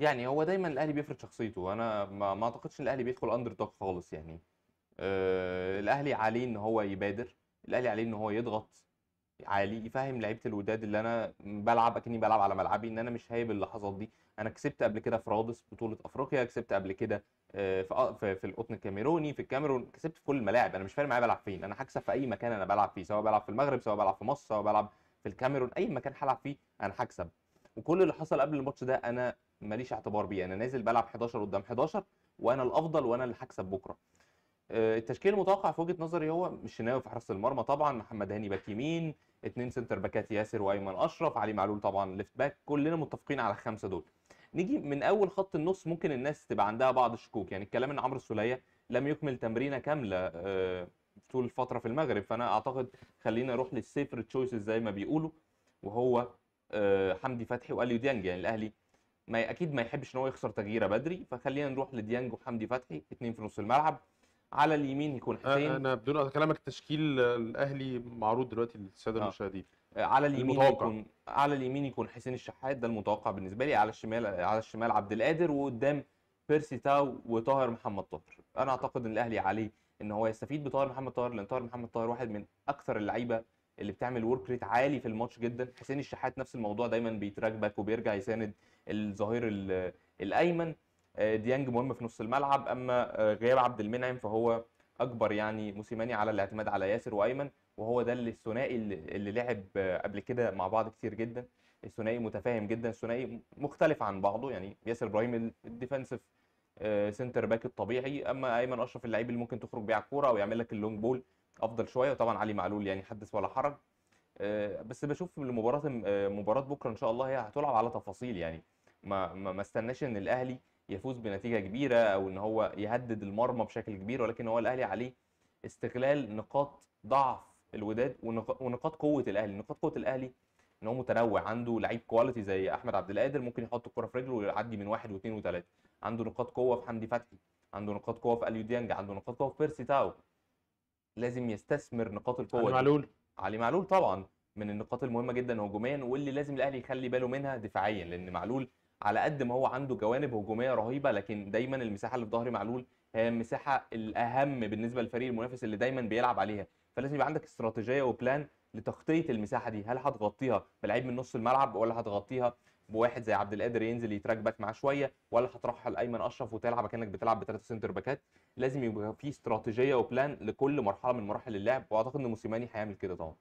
يعني هو دايما الاهلي بيفرض شخصيته انا ما, ما اعتقدش ان الاهلي بيدخل اندر دوج خالص يعني آه الاهلي عليه ان هو يبادر الاهلي عليه ان هو يضغط عالي يفهم لعيبه الوداد اللي انا بلعب اكني بلعب على ملعبي ان انا مش هايب اللحظات دي انا كسبت قبل كده في رادس بطوله افريقيا كسبت قبل كده آه، في في القطن الكاميروني في الكاميرون كسبت في كل الملاعب انا مش فارق معايا بلعب فين انا هكسب في اي مكان انا بلعب فيه سواء بلعب في المغرب سواء بلعب في مصر سواء بلعب في الكاميرون اي مكان هلعب فيه انا هكسب وكل اللي حصل قبل الماتش ده انا ماليش اعتبار بيه انا نازل بلعب 11 قدام 11 وانا الافضل وانا اللي هكسب بكره آه، التشكيل المتوقع في وجهه نظري هو الشناوي في حراسه المرمى طبعا محمد هاني باك يمين اثنين سنتر باكات ياسر وايمن اشرف علي معلول طبعا ليفت باك كلنا متفقين على الخمسه دول نيجي من اول خط النص ممكن الناس تبقى عندها بعض الشكوك يعني الكلام ان عمرو السوليه لم يكمل تمرينه كامله آه، طول الفتره في المغرب فانا اعتقد خلينا نروح للسيفر تشويسز زي ما بيقولوا وهو آه، حمدي فتحي واليو ديانج يعني الاهلي ما اكيد ما يحبش ان هو يخسر تغييره بدري فخلينا نروح لديانج وحمدي فتحي اثنين في نص الملعب على اليمين يكون حسين انا بدون كلامك تشكيل الاهلي معروض دلوقتي للساده آه. المشاهدين آه، على اليمين المتوقع. يكون على اليمين يكون حسين الشحات ده المتوقع بالنسبه لي على الشمال على الشمال عبد القادر وقدام بيرسي تاو وطاهر محمد طاهر انا اعتقد ان الاهلي عليه ان هو يستفيد بطاهر محمد طاهر لان طاهر محمد طاهر واحد من اكثر اللعيبه اللي بتعمل ورك ريت عالي في الماتش جدا حسين الشحات نفس الموضوع دايما بيتراك باك وبيرجع يساند الظهير الايمن آه، ديانج مهم في نص الملعب اما آه، غياب عبد المنعم فهو اكبر يعني موسيماني على الاعتماد على ياسر وايمن وهو ده اللي الثنائي اللي لعب آه، قبل كده مع بعض كتير جدا الثنائي متفاهم جدا الثنائي مختلف عن بعضه يعني ياسر ابراهيم الديفنسيف سنتر باك الطبيعي اما ايمن اشرف اللعيب اللي ممكن تخرج بيه على الكوره او يعمل لك اللونج بول افضل شويه وطبعا علي معلول يعني حدث ولا حرج آه، بس بشوف المباراه آه، مباراه بكره ان شاء الله هي هتلعب على تفاصيل يعني ما ما استناش ان الاهلي يفوز بنتيجه كبيره او ان هو يهدد المرمى بشكل كبير ولكن هو الاهلي عليه استغلال نقاط ضعف الوداد ونقاط قوه الاهلي نقاط قوه الاهلي ان هو متنوع عنده لعيب كواليتي زي احمد عبد القادر ممكن يحط الكره في رجله ويعدي من واحد واثنين وثلاثه عنده نقاط قوه في حمدي فتحي عنده نقاط قوه في اليو ديانج عنده نقاط قوه في بيرسي تاو لازم يستثمر نقاط القوه علي معلول علي معلول طبعا من النقاط المهمه جدا هجوميا واللي لازم الاهلي يخلي باله منها دفاعيا لان معلول على قد ما هو عنده جوانب هجوميه رهيبه لكن دايما المساحه اللي في ظهر معلول هي المساحه الاهم بالنسبه للفريق المنافس اللي دايما بيلعب عليها فلازم يبقى عندك استراتيجيه وبلان لتغطيه المساحه دي هل هتغطيها بلعيب من نص الملعب ولا هتغطيها بواحد زي عبد القادر ينزل يتراك باك معاه شويه ولا هترحل ايمن اشرف وتلعب كانك بتلعب بثلاثه سنتر باكات لازم يبقى في استراتيجيه وبلان لكل مرحله من مراحل اللعب واعتقد ان موسيماني هيعمل كده طبعا